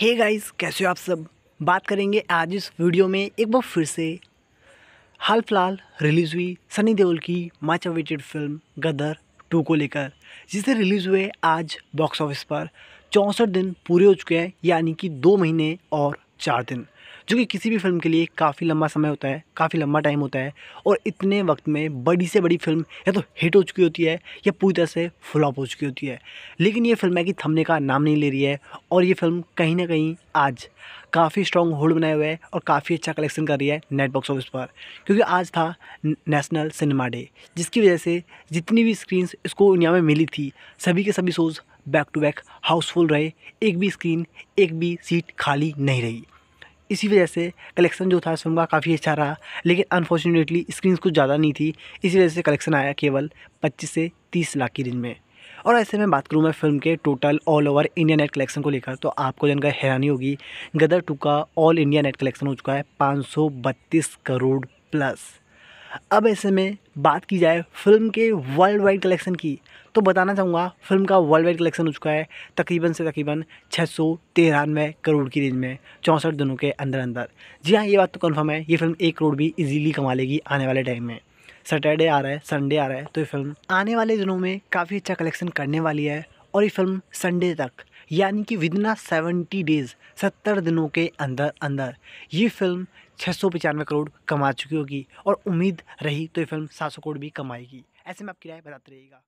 हे hey guys कैसे हो आप सब बात करेंगे आज इस वीडियो में एक बार फिर से हाल फिलहाल रिलीज़ हुई सनी देओल की much awaited film Gadar two को लेकर जिसे रिलीज़ हुए आज बॉक्स ऑफिस पर चौंसठ दिन पूरे हो चुके हैं यानी कि दो महीने और चार दिन जो कि किसी भी फिल्म के लिए काफ़ी लंबा समय होता है काफ़ी लंबा टाइम होता है और इतने वक्त में बड़ी से बड़ी फिल्म या तो हिट हो चुकी होती है या पूरी तरह से फ्लॉप हो चुकी होती है लेकिन ये फिल्म है कि थमने का नाम नहीं ले रही है और ये फिल्म कहीं ना कहीं आज काफ़ी स्ट्रॉन्ग होल्ड बनाए हुए है और काफ़ी अच्छा कलेक्शन कर रही है नेट बॉक्स ऑफिस पर क्योंकि आज था नेशनल सिनेमा डे जिसकी वजह से जितनी भी स्क्रीन्स इसको दुनिया में मिली थी सभी के सभी shows back to back houseful रहे एक भी स्क्रीन एक भी सीट खाली नहीं रही इसी वजह से कलेक्शन जो था इस फिल्म का काफ़ी अच्छा रहा लेकिन अनफॉर्चुनेटली स्क्रीन कुछ ज़्यादा नहीं थी इसी वजह से कलेक्शन आया केवल 25 से 30 लाख की रेंज में और ऐसे में बात करूँ मैं फिल्म के total all over India net collection को लेकर तो आपको जानकर हैरानी होगी गदर टू का ऑल इंडिया नेट कलेक्शन हो चुका है पाँच करोड़ प्लस अब ऐसे में बात की जाए फिल्म के वर्ल्ड वाइड कलेक्शन की तो बताना चाहूँगा फिल्म का वर्ल्ड वाइड कलेक्शन हो चुका है तकरीबन से तकरीबन छः सौ तिरानवे करोड़ की रेंज में चौंसठ दिनों के अंदर अंदर जी हाँ ये बात तो कन्फर्म है ये फिल्म एक करोड़ भी इजीली कमा लेगी आने वाले टाइम में सैटरडे आ रहा है संडे आ रहा है तो ये फिल्म आने वाले दिनों में काफ़ी अच्छा कलेक्शन करने वाली है और ये फिल्म संडे तक यानी कि within a seventy days सत्तर दिनों के अंदर अंदर ये फिल्म छः सौ पचानवे करोड़ कमा चुकी होगी और उम्मीद रही तो ये फिल्म सात सौ करोड़ भी कमाएगी ऐसे में आपकी राय बताते रहिएगा